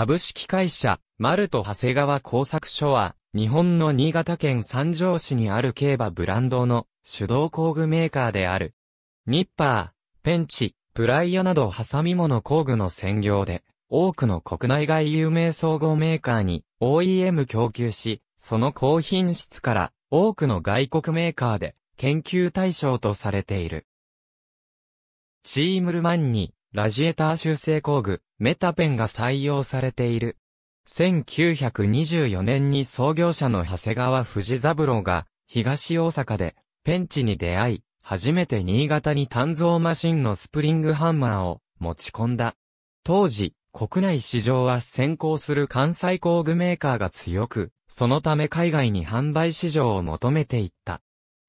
株式会社、マルト長谷川工作所は、日本の新潟県三条市にある競馬ブランドの手動工具メーカーである。ニッパー、ペンチ、プライヤなどハサミ物工具の専業で、多くの国内外有名総合メーカーに OEM 供給し、その高品質から多くの外国メーカーで研究対象とされている。チームルマンにラジエーター修正工具、メタペンが採用されている。1924年に創業者の長谷川藤三郎が、東大阪で、ペンチに出会い、初めて新潟に炭造マシンのスプリングハンマーを持ち込んだ。当時、国内市場は先行する関西工具メーカーが強く、そのため海外に販売市場を求めていった。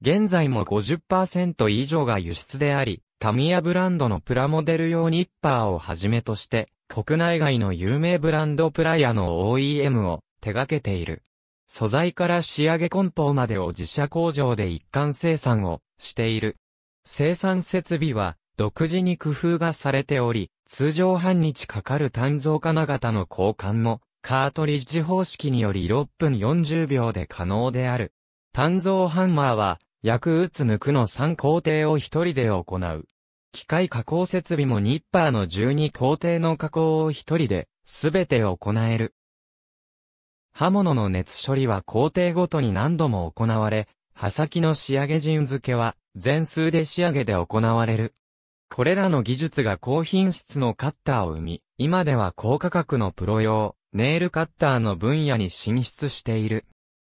現在も50%以上が輸出であり、タミヤブランドのプラモデル用ニッパーをはじめとして、国内外の有名ブランドプライヤーの OEM を手掛けている。素材から仕上げ梱包までを自社工場で一貫生産をしている。生産設備は独自に工夫がされており、通常半日かかる単造金型の交換もカートリッジ方式により6分40秒で可能である。単造ハンマーは、薬打つ抜くの3工程を一人で行う。機械加工設備もニッパーの12工程の加工を一人で、すべて行える。刃物の熱処理は工程ごとに何度も行われ、刃先の仕上げ陣付けは、全数で仕上げで行われる。これらの技術が高品質のカッターを生み、今では高価格のプロ用、ネイルカッターの分野に進出している。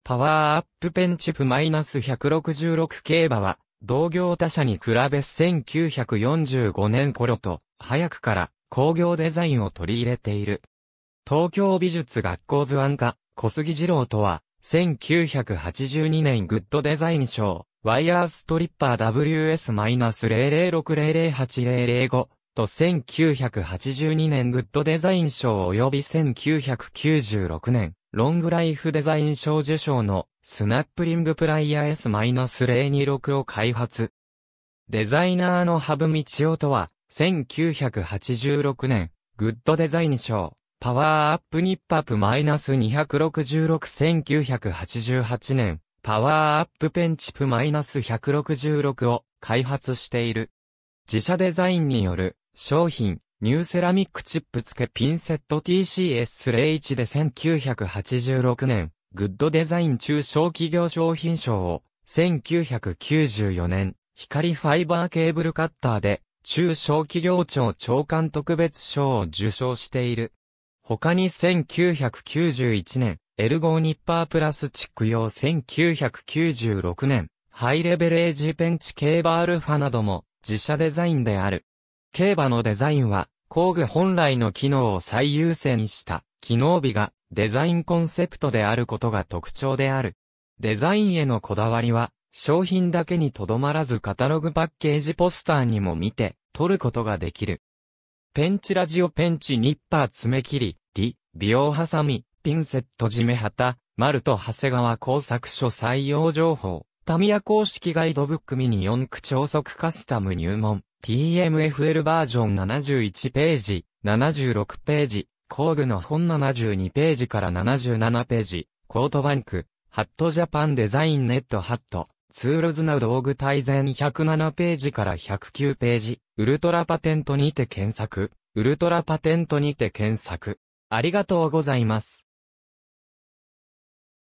パワーアップペンチプ -166 競馬は、同業他社に比べ1945年頃と、早くから工業デザインを取り入れている。東京美術学校図案家、小杉二郎とは、1982年グッドデザイン賞、ワイヤーストリッパー WS-0060080005 と1982年グッドデザイン賞及び1996年ロングライフデザイン賞受賞のスナップリングプライヤー S-026 を開発。デザイナーのハブミチオとは、1986年、グッドデザイン賞、パワーアップニッパップ -2661988 年、パワーアップペンチプ -166 を開発している。自社デザインによる商品、ニューセラミックチップ付けピンセット TCS01 で1986年、グッドデザイン中小企業商品賞を、1994年、光ファイバーケーブルカッターで、中小企業庁長官特別賞を受賞している。他に1991年、エルゴーニッパープラスチック用1996年、ハイレベルエージペンチケーバアルファなども自社デザインである。競馬のデザインは工具本来の機能を最優先した機能美がデザインコンセプトであることが特徴である。デザインへのこだわりは、商品だけにとどまらずカタログパッケージポスターにも見て、撮ることができる。ペンチラジオペンチニッパー爪切り、リ、美容ハサミ、ピンセット締め旗、マルト長谷川工作所採用情報、タミヤ公式ガイドブックミニ4区超速カスタム入門、TMFL バージョン71ページ、76ページ、工具の本72ページから77ページ、コートバンク、ハットジャパンデザインネットハット、ツールズな道具大全107ページから109ページ、ウルトラパテントにて検索、ウルトラパテントにて検索。ありがとうございます。